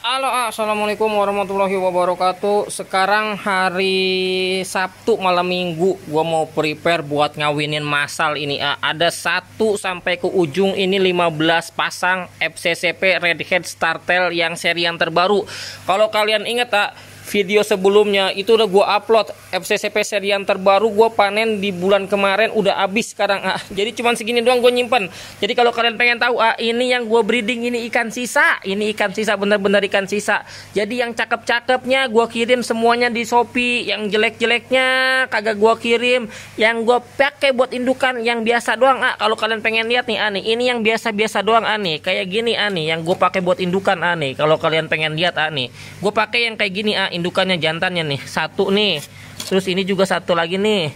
Halo ah, assalamualaikum warahmatullahi wabarakatuh Sekarang hari Sabtu malam minggu Gue mau prepare buat ngawinin masal ini ah. Ada satu sampai ke ujung ini 15 pasang FCCP Redhead Startel yang seri yang terbaru Kalau kalian inget tak ah, video sebelumnya itu udah gue upload FCCP seri yang terbaru gue panen di bulan kemarin udah habis sekarang ah. jadi cuman segini doang gue nyimpen jadi kalau kalian pengen tahu ah, ini yang gue breeding ini ikan sisa ini ikan sisa bener-bener ikan sisa jadi yang cakep-cakepnya gue kirim semuanya di Shopee yang jelek-jeleknya kagak gue kirim yang gue pakai buat indukan yang biasa doang ah. kalau kalian pengen lihat nih ani ah, ini yang biasa-biasa doang ani ah, kayak gini ani ah, yang gue pakai buat indukan ani kalau kalian pengen lihat ani gue pakai yang kayak gini ani ah, indukannya jantannya nih satu nih terus ini juga satu lagi nih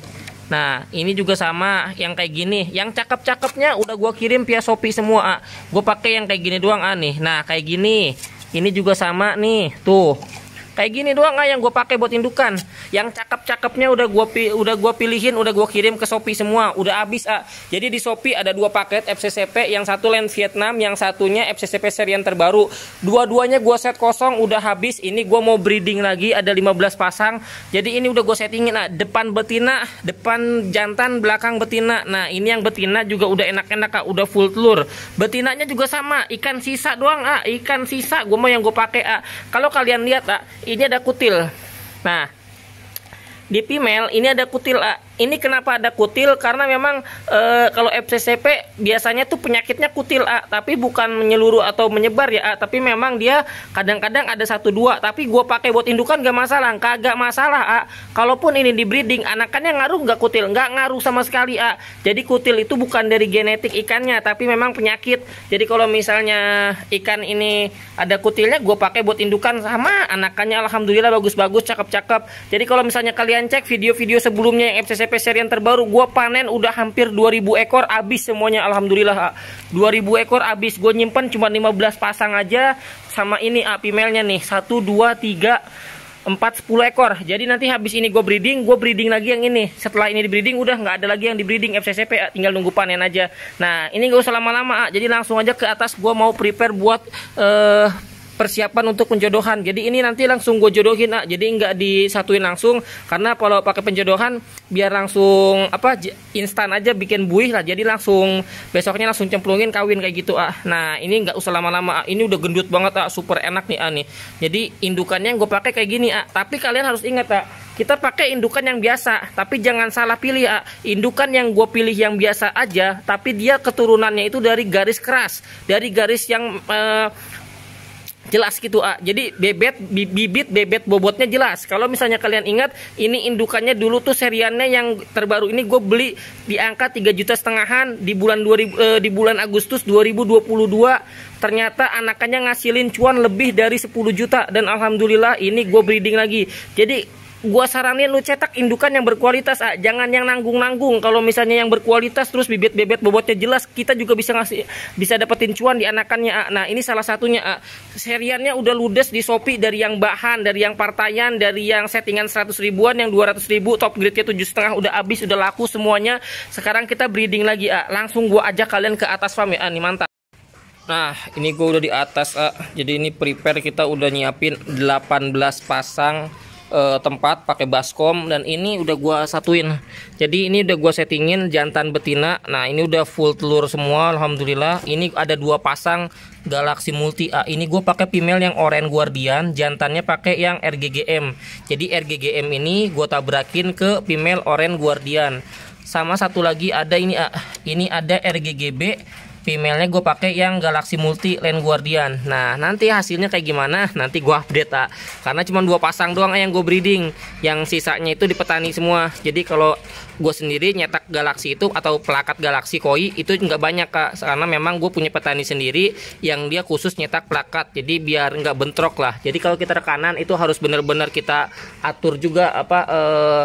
nah ini juga sama yang kayak gini yang cakep-cakepnya udah gua kirim via Shopee semua ah. gue pakai yang kayak gini doang ah nih nah kayak gini ini juga sama nih tuh kayak gini doang ah yang gue pakai buat indukan yang cakep-cakepnya udah gua udah gua pilihin udah gua kirim ke Shopee semua udah habis ah. jadi di Shopee ada dua paket FCCP yang satu lens Vietnam yang satunya FCCP serian terbaru dua-duanya gua set kosong udah habis ini gua mau breeding lagi ada 15 pasang jadi ini udah gua settingin ah. depan betina depan jantan belakang betina nah ini yang betina juga udah enak-enak ah. udah full telur betinanya juga sama ikan sisa doang ah ikan sisa gua mau yang gua pakai ah. kalau kalian lihat ah, ini ada kutil nah di female, ini ada kutil A ini kenapa ada kutil karena memang e, kalau FCCP biasanya tuh penyakitnya kutil A tapi bukan menyeluruh atau menyebar ya A tapi memang dia kadang-kadang ada satu dua tapi gue pakai buat indukan gak masalah kagak masalah A kalaupun ini di breeding anakannya ngaruh gak kutil Gak ngaruh sama sekali A jadi kutil itu bukan dari genetik ikannya tapi memang penyakit jadi kalau misalnya ikan ini ada kutilnya gue pakai buat indukan sama anakannya alhamdulillah bagus-bagus cakep-cakep jadi kalau misalnya kalian cek video-video sebelumnya yang FCCP SMP seri yang terbaru gue panen udah hampir 2000 ekor habis semuanya alhamdulillah 2000 ekor habis gue nyimpen cuma 15 pasang aja sama ini A female-nya nih 1 2 3 4 10 ekor. Jadi nanti habis ini gue breeding, gue breeding lagi yang ini. Setelah ini di breeding udah nggak ada lagi yang di breeding FCCP, tinggal nunggu panen aja. Nah, ini nggak usah lama-lama, jadi langsung aja ke atas gue mau prepare buat uh, persiapan untuk penjodohan. Jadi ini nanti langsung gue jodohin nak Jadi nggak disatuin langsung karena kalau pakai penjodohan biar langsung apa instan aja bikin buih lah. Jadi langsung besoknya langsung cemplungin kawin kayak gitu ah. Nah ini nggak usah lama-lama. Ah. Ini udah gendut banget ah, super enak nih ah nih. Jadi indukannya gue pakai kayak gini ah. Tapi kalian harus ingat ah kita pakai indukan yang biasa tapi jangan salah pilih ah. indukan yang gue pilih yang biasa aja tapi dia keturunannya itu dari garis keras dari garis yang eh, jelas gitu A. Jadi bebet bibit bebet bobotnya jelas. Kalau misalnya kalian ingat ini indukannya dulu tuh seriannya yang terbaru ini gue beli di angka 3 juta setengahan di bulan 2000 eh, di bulan Agustus 2022 ternyata anakannya ngasilin cuan lebih dari 10 juta dan alhamdulillah ini gue breeding lagi. Jadi gua saranin lu cetak indukan yang berkualitas ah. jangan yang nanggung-nanggung kalau misalnya yang berkualitas terus bibit-bibit bobotnya jelas kita juga bisa ngasih bisa dapetin cuan di anakannya ah. nah ini salah satunya ah. seriannya udah ludes di Shopee dari yang bahan dari yang partayan, dari yang settingan 100 ribuan yang 200 ribu top grade-nya tujuh setengah udah habis udah laku semuanya sekarang kita breeding lagi ah. langsung gua ajak kalian ke atas fam ya ah. nih mantap Nah, ini gue udah di atas, ah. jadi ini prepare kita udah nyiapin 18 pasang uh, tempat pakai baskom dan ini udah gua satuin jadi ini udah gua settingin jantan betina nah ini udah full telur semua alhamdulillah ini ada dua pasang Galaxy Multi A ini gue pakai female yang Orange Guardian jantannya pakai yang RGGM jadi RGGM ini gue tabrakin ke female Orange Guardian sama satu lagi ada ini ini ada RGGB Female-nya gue pakai yang Galaxy Multi Land Guardian. Nah, nanti hasilnya kayak gimana? Nanti gue update tak. Karena cuma dua pasang doang eh, yang gue breeding. Yang sisanya itu di petani semua. Jadi kalau gue sendiri nyetak Galaxy itu atau pelakat Galaxy Koi itu nggak banyak kak. Karena memang gue punya petani sendiri yang dia khusus nyetak pelakat. Jadi biar nggak bentrok lah. Jadi kalau kita rekanan itu harus benar-benar kita atur juga apa. Uh,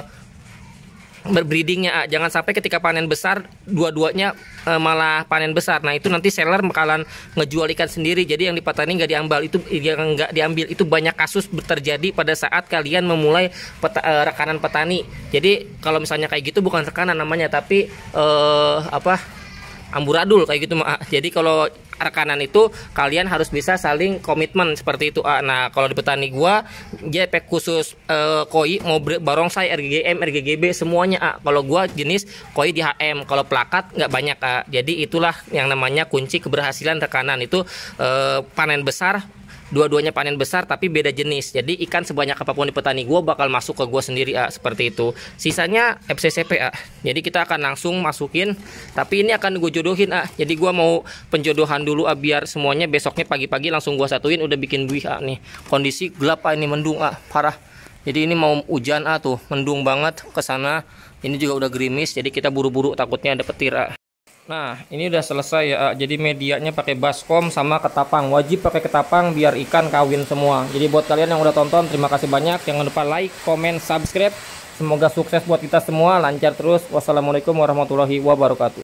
berbreedingnya jangan sampai ketika panen besar dua-duanya e, malah panen besar nah itu nanti seller bakalan ngejual ikan sendiri jadi yang di petani nggak diambil itu yang nggak diambil itu banyak kasus terjadi pada saat kalian memulai peta, e, rekanan petani jadi kalau misalnya kayak gitu bukan rekanan namanya tapi e, apa amburadul kayak gitu jadi kalau rekanan itu kalian harus bisa saling komitmen seperti itu ah. nah kalau di petani gua JP khusus eh, koi mau saya RGGM RGGB semuanya ah. kalau gua jenis koi di HM kalau plakat nggak banyak ah. jadi itulah yang namanya kunci keberhasilan rekanan itu eh, panen besar dua-duanya panen besar tapi beda jenis jadi ikan sebanyak apapun di petani gue bakal masuk ke gue sendiri A seperti itu sisanya FCCP A jadi kita akan langsung masukin tapi ini akan gue jodohin A jadi gue mau penjodohan dulu A biar semuanya besoknya pagi-pagi langsung gue satuin udah bikin buih A nih kondisi gelap A ini mendung A parah jadi ini mau hujan A tuh mendung banget ke sana ini juga udah gerimis jadi kita buru-buru takutnya ada petir A Nah, ini udah selesai ya. Jadi medianya pakai baskom sama ketapang. Wajib pakai ketapang biar ikan kawin semua. Jadi buat kalian yang udah tonton, terima kasih banyak. Jangan lupa like, comment, subscribe. Semoga sukses buat kita semua, lancar terus. Wassalamualaikum warahmatullahi wabarakatuh.